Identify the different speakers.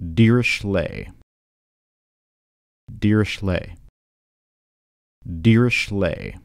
Speaker 1: Deerishley. Deerishley. Deerishley.